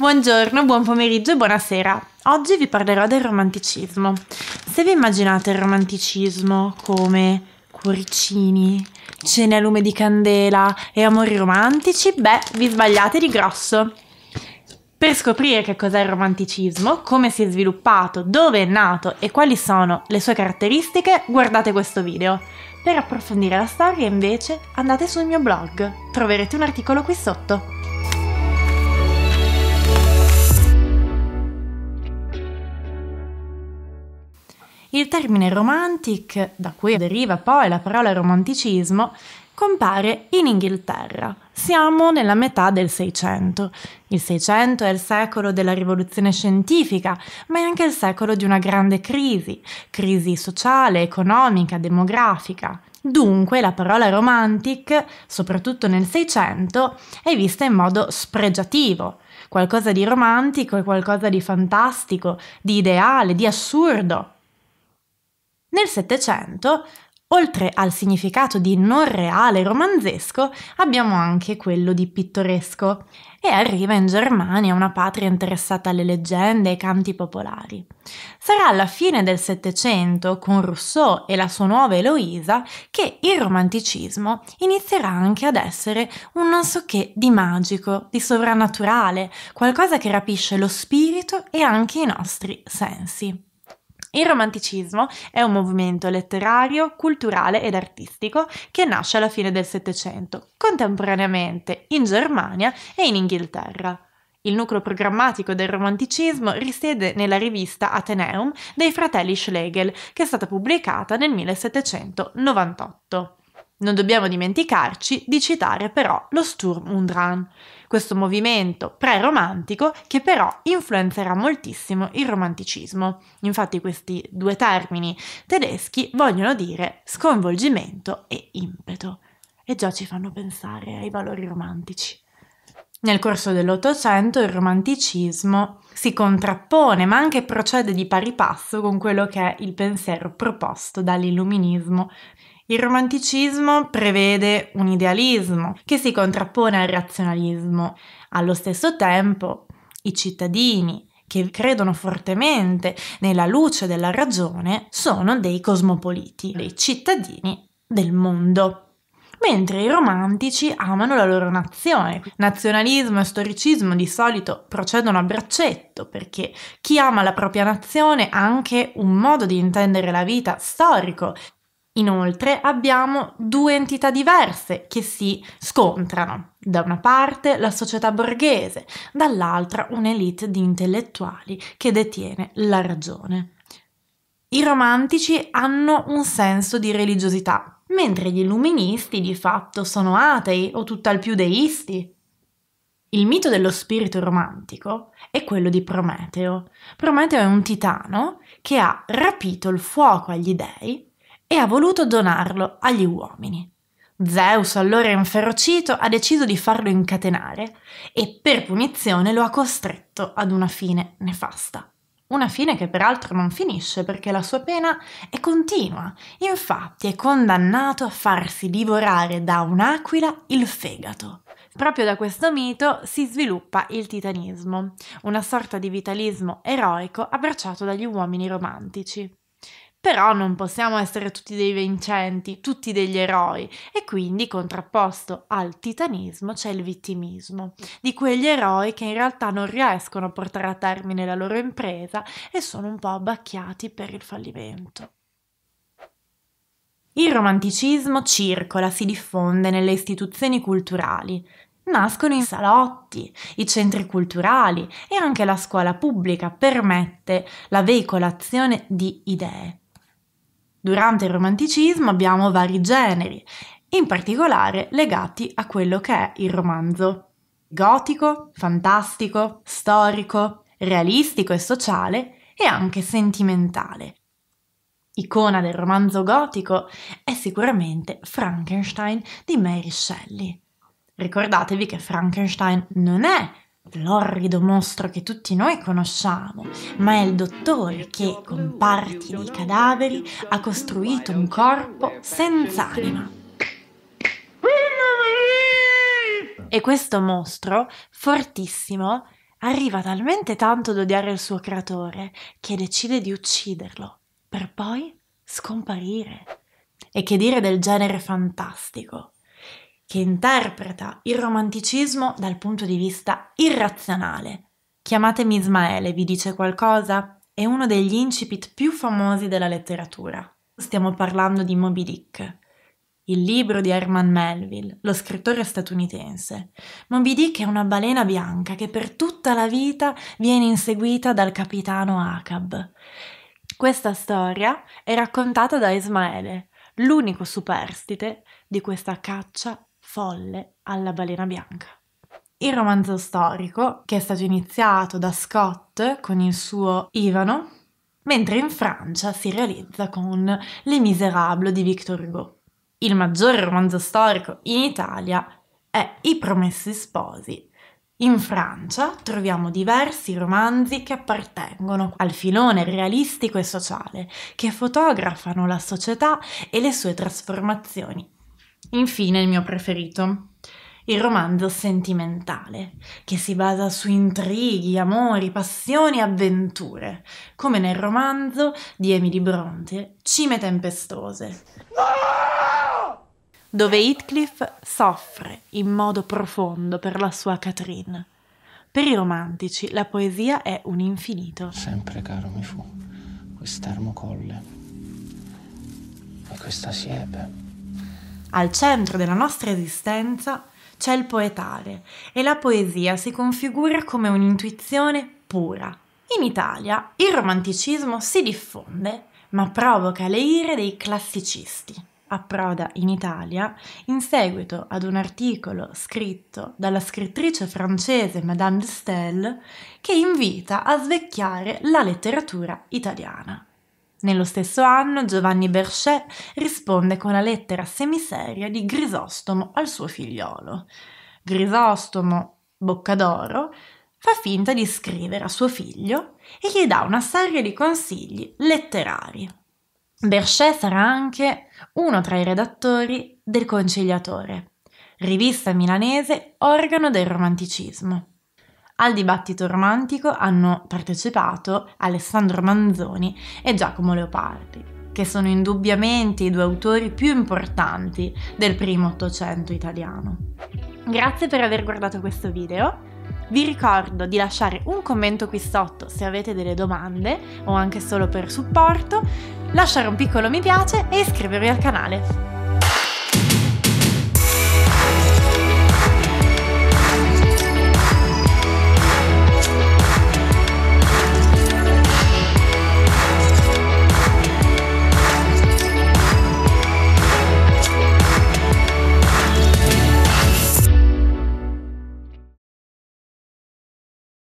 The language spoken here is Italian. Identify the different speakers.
Speaker 1: Buongiorno, buon pomeriggio e buonasera. Oggi vi parlerò del romanticismo. Se vi immaginate il romanticismo come cuoricini, cene a lume di candela e amori romantici, beh, vi sbagliate di grosso. Per scoprire che cos'è il romanticismo, come si è sviluppato, dove è nato e quali sono le sue caratteristiche, guardate questo video. Per approfondire la storia, invece, andate sul mio blog. Troverete un articolo qui sotto. Il termine romantic, da cui deriva poi la parola romanticismo, compare in Inghilterra. Siamo nella metà del Seicento. Il Seicento è il secolo della rivoluzione scientifica, ma è anche il secolo di una grande crisi, crisi sociale, economica, demografica. Dunque la parola romantic, soprattutto nel Seicento, è vista in modo spregiativo. Qualcosa di romantico è qualcosa di fantastico, di ideale, di assurdo, nel Settecento, oltre al significato di non reale romanzesco, abbiamo anche quello di pittoresco e arriva in Germania, una patria interessata alle leggende e ai canti popolari. Sarà alla fine del Settecento, con Rousseau e la sua nuova Eloisa, che il romanticismo inizierà anche ad essere un non so che di magico, di sovrannaturale, qualcosa che rapisce lo spirito e anche i nostri sensi. Il romanticismo è un movimento letterario, culturale ed artistico che nasce alla fine del Settecento, contemporaneamente in Germania e in Inghilterra. Il nucleo programmatico del romanticismo risiede nella rivista Ateneum dei fratelli Schlegel, che è stata pubblicata nel 1798. Non dobbiamo dimenticarci di citare però lo Sturm und Drang, questo movimento pre-romantico che però influenzerà moltissimo il romanticismo. Infatti questi due termini tedeschi vogliono dire sconvolgimento e impeto e già ci fanno pensare ai valori romantici. Nel corso dell'Ottocento il romanticismo si contrappone ma anche procede di pari passo con quello che è il pensiero proposto dall'illuminismo il romanticismo prevede un idealismo che si contrappone al razionalismo. Allo stesso tempo, i cittadini che credono fortemente nella luce della ragione sono dei cosmopoliti, dei cittadini del mondo mentre i romantici amano la loro nazione. Nazionalismo e storicismo di solito procedono a braccetto perché chi ama la propria nazione ha anche un modo di intendere la vita storico Inoltre abbiamo due entità diverse che si scontrano. Da una parte la società borghese, dall'altra un'elite di intellettuali che detiene la ragione. I romantici hanno un senso di religiosità, mentre gli illuministi di fatto sono atei o tutt'al più deisti. Il mito dello spirito romantico è quello di Prometeo. Prometeo è un titano che ha rapito il fuoco agli dei e ha voluto donarlo agli uomini. Zeus, allora inferocito, ha deciso di farlo incatenare e per punizione lo ha costretto ad una fine nefasta. Una fine che peraltro non finisce perché la sua pena è continua. Infatti è condannato a farsi divorare da un'aquila il fegato. Proprio da questo mito si sviluppa il titanismo, una sorta di vitalismo eroico abbracciato dagli uomini romantici. Però non possiamo essere tutti dei vincenti, tutti degli eroi e quindi contrapposto al titanismo c'è il vittimismo, di quegli eroi che in realtà non riescono a portare a termine la loro impresa e sono un po' abbacchiati per il fallimento. Il romanticismo circola, si diffonde nelle istituzioni culturali, nascono i salotti, i centri culturali e anche la scuola pubblica permette la veicolazione di idee. Durante il romanticismo abbiamo vari generi, in particolare legati a quello che è il romanzo. Gotico, fantastico, storico, realistico e sociale e anche sentimentale. Icona del romanzo gotico è sicuramente Frankenstein di Mary Shelley. Ricordatevi che Frankenstein non è l'orrido mostro che tutti noi conosciamo, ma è il dottore che, con parti di cadaveri, ha costruito un corpo senza anima. E questo mostro, fortissimo, arriva talmente tanto ad odiare il suo creatore che decide di ucciderlo, per poi scomparire. E che dire del genere fantastico? che interpreta il romanticismo dal punto di vista irrazionale. Chiamatemi Ismaele, vi dice qualcosa? È uno degli incipit più famosi della letteratura. Stiamo parlando di Moby Dick, il libro di Herman Melville, lo scrittore statunitense. Moby Dick è una balena bianca che per tutta la vita viene inseguita dal capitano Acab. Questa storia è raccontata da Ismaele, l'unico superstite di questa caccia folle alla balena bianca. Il romanzo storico, che è stato iniziato da Scott con il suo Ivano, mentre in Francia si realizza con Les Misérables di Victor Hugo. Il maggiore romanzo storico in Italia è I Promessi Sposi. In Francia troviamo diversi romanzi che appartengono al filone realistico e sociale, che fotografano la società e le sue trasformazioni Infine il mio preferito, il romanzo sentimentale, che si basa su intrighi, amori, passioni e avventure, come nel romanzo di Emily Bronte, Cime tempestose. No! Dove Heathcliff soffre in modo profondo per la sua Catherine. Per i romantici la poesia è un infinito. Sempre caro mi fu quest'ermo colle e questa siepe al centro della nostra esistenza c'è il poetare e la poesia si configura come un'intuizione pura. In Italia il romanticismo si diffonde ma provoca le ire dei classicisti. Approda in Italia in seguito ad un articolo scritto dalla scrittrice francese Madame de Stael che invita a svecchiare la letteratura italiana. Nello stesso anno Giovanni Berchet risponde con la lettera semiseria di Grisostomo al suo figliolo. Grisostomo, bocca d'oro, fa finta di scrivere a suo figlio e gli dà una serie di consigli letterari. Berchet sarà anche uno tra i redattori del Conciliatore, rivista milanese organo del romanticismo. Al dibattito romantico hanno partecipato Alessandro Manzoni e Giacomo Leopardi che sono indubbiamente i due autori più importanti del primo Ottocento italiano. Grazie per aver guardato questo video. Vi ricordo di lasciare un commento qui sotto se avete delle domande o anche solo per supporto, lasciare un piccolo mi piace e iscrivervi al canale.